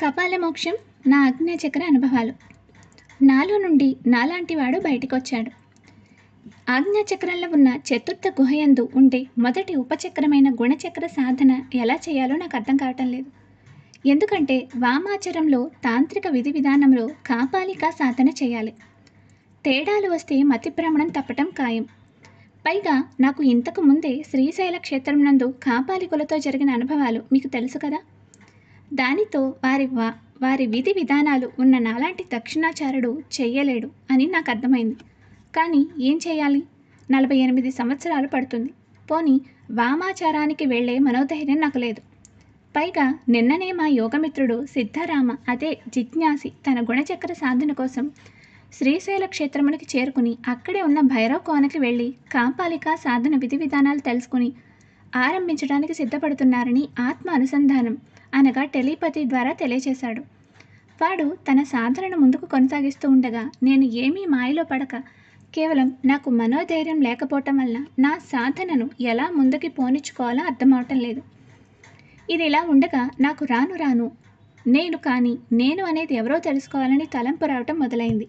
కపాల మోక్షం నా ఆజ్ఞాచక్ర అనుభవాలు నాలో నుండి నాలాంటి వాడు బయటికొచ్చాడు ఆజ్ఞాచక్రంలో ఉన్న చతుర్థ గుహయందు ఉండే మొదటి ఉపచక్రమైన గుణచక్ర సాధన ఎలా చేయాలో నాకు అర్థం కావటం లేదు ఎందుకంటే వామాచరంలో తాంత్రిక విధి విధానంలో కాపాలిక సాధన చేయాలి తేడాలు వస్తే మతిభ్రమణం తప్పటం ఖాయం పైగా నాకు ఇంతకు ముందే శ్రీశైల క్షేత్రం నందు కాపాలికులతో జరిగిన అనుభవాలు మీకు తెలుసు కదా దానితో వారి వా వారి విధి విధానాలు ఉన్న నాలాంటి దక్షిణాచారుడు చేయలేడు అని నాకు అర్థమైంది కానీ ఏం చేయాలి నలభై ఎనిమిది సంవత్సరాలు పడుతుంది పోని వామాచారానికి వెళ్లే మనోధైర్యం నాకు లేదు పైగా నిన్ననే మా యోగమిత్రుడు సిద్ధరామ అదే జిజ్ఞాసి తన గుణచక్ర సాధన కోసం శ్రీశైల క్షేత్రమునికి చేరుకుని అక్కడే ఉన్న భైరవ కోనకి వెళ్ళి కాపాలిక సాధన విధి విధానాలు తెలుసుకుని ఆరంభించడానికి సిద్ధపడుతున్నారని ఆత్మ అనుసంధానం అనగా టెలిపతి ద్వారా తెలియచేశాడు వాడు తన సాధనను ముందుకు కొనసాగిస్తూ ఉండగా నేను ఏమీ మాయలో పడక కేవలం నాకు మనోధైర్యం లేకపోవటం వల్ల నా సాధనను ఎలా ముందుకి పోనిచ్చుకోవాలో అర్థమవటం లేదు ఇది ఇలా ఉండగా నాకు రాను రాను నేను కానీ నేను అనేది ఎవరో తెలుసుకోవాలని తలంపు రావటం మొదలైంది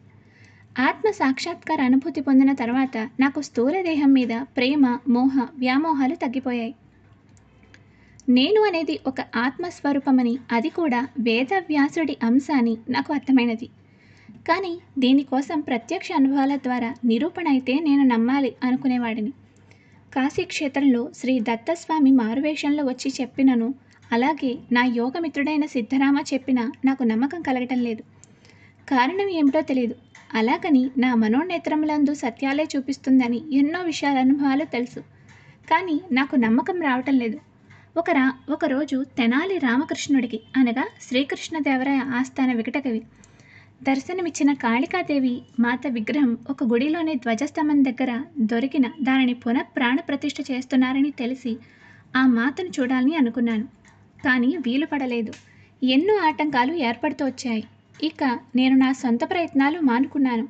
ఆత్మ సాక్షాత్కార అనుభూతి పొందిన తర్వాత నాకు స్థూల దేహం మీద ప్రేమ మోహ వ్యామోహాలు తగ్గిపోయాయి నేను అనేది ఒక ఆత్మస్వరూపమని అది కూడా వేద వ్యాసుడి అంశ అని నాకు అర్థమైనది కానీ దీనికోసం ప్రత్యక్ష అనుభవాల ద్వారా నిరూపణ అయితే నేను నమ్మాలి అనుకునేవాడిని కాశీక్షేత్రంలో శ్రీ దత్తస్వామి మారువేషంలో వచ్చి చెప్పినను అలాగే నా యోగమిత్రుడైన సిద్ధరామ చెప్పిన నాకు నమ్మకం కలగటం లేదు కారణం ఏమిటో తెలియదు అలాగని నా మనోనేత్రములందు సత్యాలే చూపిస్తుందని ఎన్నో విషయాల అనుభవాలు తెలుసు కానీ నాకు నమ్మకం రావటం లేదు ఒకరా ఒకరోజు తెనాలి రామకృష్ణుడికి అనగా శ్రీకృష్ణదేవరాయ ఆస్థాన వికటకవి దర్శనమిచ్చిన కాళికాదేవి మాత విగ్రహం ఒక గుడిలోని ధ్వజస్తంభం దగ్గర దొరికిన దానిని పునః ప్రాణప్రతిష్ఠ చేస్తున్నారని తెలిసి ఆ మాతను చూడాలని అనుకున్నాను కానీ వీలు పడలేదు ఎన్నో ఆటంకాలు ఏర్పడుతూ వచ్చాయి ఇక నేను నా సొంత ప్రయత్నాలు మానుకున్నాను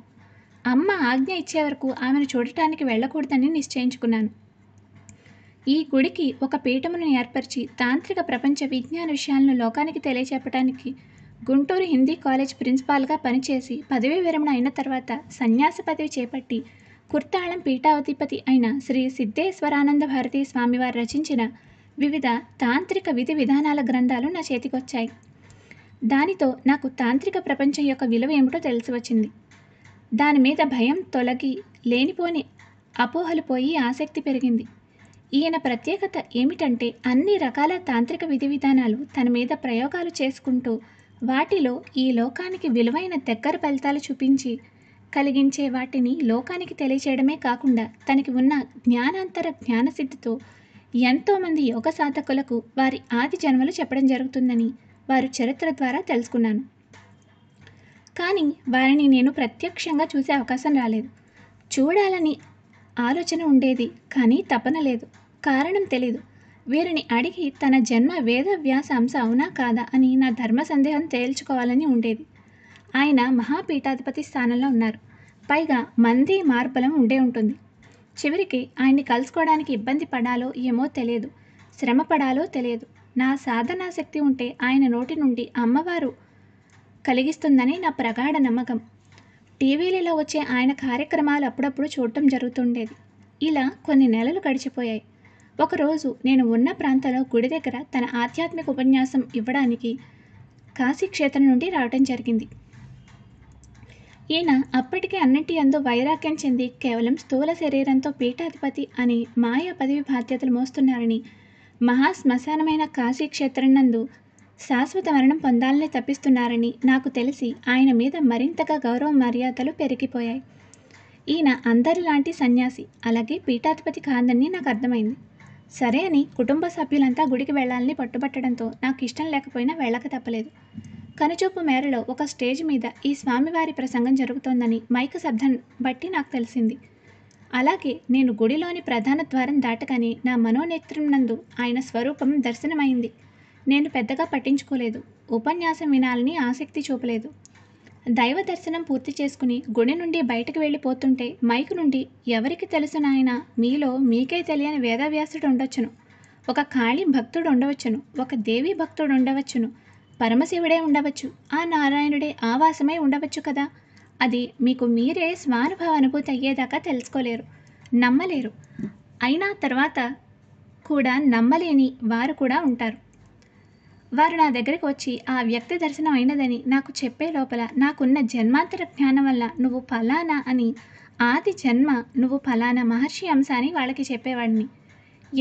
అమ్మ ఆజ్ఞ ఇచ్చే వరకు ఆమెను చూడటానికి వెళ్ళకూడదని నిశ్చయించుకున్నాను ఈ గుడికి ఒక పీఠమును ఏర్పరిచి తాంత్రిక ప్రపంచ విజ్ఞాన విషయాలను లోకానికి తెలియచేపటానికి గుంటూరు హిందీ కాలేజ్ ప్రిన్సిపాల్గా పనిచేసి పదవీ విరమణ అయిన తర్వాత సన్యాస పదవి చేపట్టి కుర్తాళం పీఠాధిపతి అయిన శ్రీ సిద్ధేశ్వరానంద భారతీ స్వామివారు రచించిన వివిధ తాంత్రిక విధి విధానాల గ్రంథాలు నా చేతికొచ్చాయి దానితో నాకు తాంత్రిక ప్రపంచం యొక్క విలువ ఏమిటో తెలిసి వచ్చింది దాని మీద భయం తొలగి లేనిపోని అపోహలు పోయి ఆసక్తి పెరిగింది ఈయన ప్రత్యేకత ఏమిటంటే అన్ని రకాల తాంత్రిక విధి విధానాలు తన మీద ప్రయోగాలు చేసుకుంటూ వాటిలో ఈ లోకానికి విలువైన దగ్గర ఫలితాలు చూపించి కలిగించే వాటిని లోకానికి తెలియచేయడమే కాకుండా తనకి ఉన్న జ్ఞానాంతర జ్ఞానసిద్ధితో ఎంతోమంది యోగ సాధకులకు వారి ఆది జన్మలు చెప్పడం జరుగుతుందని వారి చరిత్ర ద్వారా తెలుసుకున్నాను కానీ వారిని నేను ప్రత్యక్షంగా చూసే అవకాశం రాలేదు చూడాలని ఆలోచన ఉండేది కానీ తపన లేదు కారణం తెలీదు వీరిని అడిగి తన జన్మ వేద వ్యాస అంశ అవునా కాదా అని నా ధర్మ సందేహం తేల్చుకోవాలని ఉండేది ఆయన మహాపీఠాధిపతి స్థానంలో ఉన్నారు పైగా మంది మార్బలం ఉండే ఉంటుంది చివరికి ఆయన్ని కలుసుకోవడానికి ఇబ్బంది పడాలో ఏమో తెలియదు శ్రమ పడాలో తెలియదు నా సాధనాశక్తి శక్తి ఉంటే ఆయన నోటి నుండి అమ్మవారు కలిగిస్తుందని నా ప్రగాఢ నమ్మకం టీవీలలో వచ్చే ఆయన కార్యక్రమాలు అప్పుడప్పుడు చూడటం జరుగుతుండేది ఇలా కొన్ని నెలలు గడిచిపోయాయి ఒకరోజు నేను ఉన్న ప్రాంతంలో గుడి దగ్గర తన ఆధ్యాత్మిక ఉపన్యాసం ఇవ్వడానికి కాశీక్షేత్రం నుండి రావడం జరిగింది ఈయన అప్పటికే అన్నింటి అందు వైరాగ్యం చెంది కేవలం స్థూల శరీరంతో పీఠాధిపతి అని మాయా పదవి బాధ్యతలు మోస్తున్నారని మహాశ్మశానమైన నందు శాశ్వత మరణం పొందాలని తప్పిస్తున్నారని నాకు తెలిసి ఆయన మీద మరింతగా గౌరవ మర్యాదలు పెరిగిపోయాయి ఈయన అందరిలాంటి సన్యాసి అలాగే పీఠాధిపతి కాదని నాకు అర్థమైంది సరే అని కుటుంబ సభ్యులంతా గుడికి వెళ్ళాలని పట్టుబట్టడంతో నాకు ఇష్టం లేకపోయినా వెళ్ళక తప్పలేదు కనుచూపు మేరలో ఒక స్టేజ్ మీద ఈ స్వామివారి ప్రసంగం జరుగుతోందని మైక్ శబ్దం బట్టి నాకు తెలిసింది అలాగే నేను గుడిలోని ప్రధాన ద్వారం దాటగానే నా మనోనేత్రం నందు ఆయన స్వరూపం దర్శనమైంది నేను పెద్దగా పట్టించుకోలేదు ఉపన్యాసం వినాలని ఆసక్తి చూపలేదు దైవ దర్శనం పూర్తి చేసుకుని గుడి నుండి బయటకు వెళ్ళిపోతుంటే మైకు నుండి ఎవరికి తెలుసు నాయన మీలో మీకే తెలియని వేదవ్యాసుడు ఉండొచ్చును ఒక కాళీ భక్తుడు ఉండవచ్చును ఒక దేవి భక్తుడు ఉండవచ్చును పరమశివుడే ఉండవచ్చు ఆ నారాయణుడే ఆవాసమై ఉండవచ్చు కదా అది మీకు మీరే స్వానుభవ అనుభూతి అయ్యేదాకా తెలుసుకోలేరు నమ్మలేరు అయినా తర్వాత కూడా నమ్మలేని వారు కూడా ఉంటారు వారు నా దగ్గరికి వచ్చి ఆ వ్యక్తి దర్శనం అయినదని నాకు చెప్పే లోపల నాకున్న జన్మాంతర జ్ఞానం వల్ల నువ్వు ఫలానా అని ఆది జన్మ నువ్వు ఫలానా మహర్షి అంశాన్ని వాళ్ళకి చెప్పేవాడిని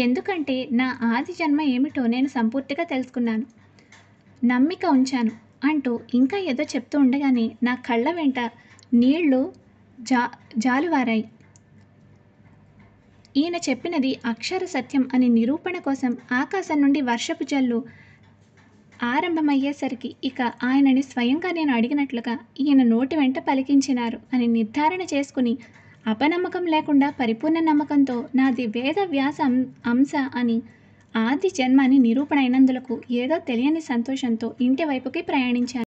ఎందుకంటే నా ఆది జన్మ ఏమిటో నేను సంపూర్తిగా తెలుసుకున్నాను నమ్మిక ఉంచాను అంటూ ఇంకా ఏదో చెప్తూ ఉండగానే నా కళ్ళ వెంట నీళ్లు జా జాలువారాయి ఈయన చెప్పినది అక్షర సత్యం అని నిరూపణ కోసం ఆకాశం నుండి వర్షపు జల్లు ఆరంభమయ్యేసరికి ఇక ఆయనని స్వయంగా నేను అడిగినట్లుగా ఈయన నోటి వెంట పలికించినారు అని నిర్ధారణ చేసుకుని అపనమ్మకం లేకుండా పరిపూర్ణ నమ్మకంతో నాది వేద వ్యాస అంశ అని ఆది జన్మ అని నిరూపణ అయినందులకు ఏదో తెలియని సంతోషంతో ఇంటి వైపుకి ప్రయాణించాను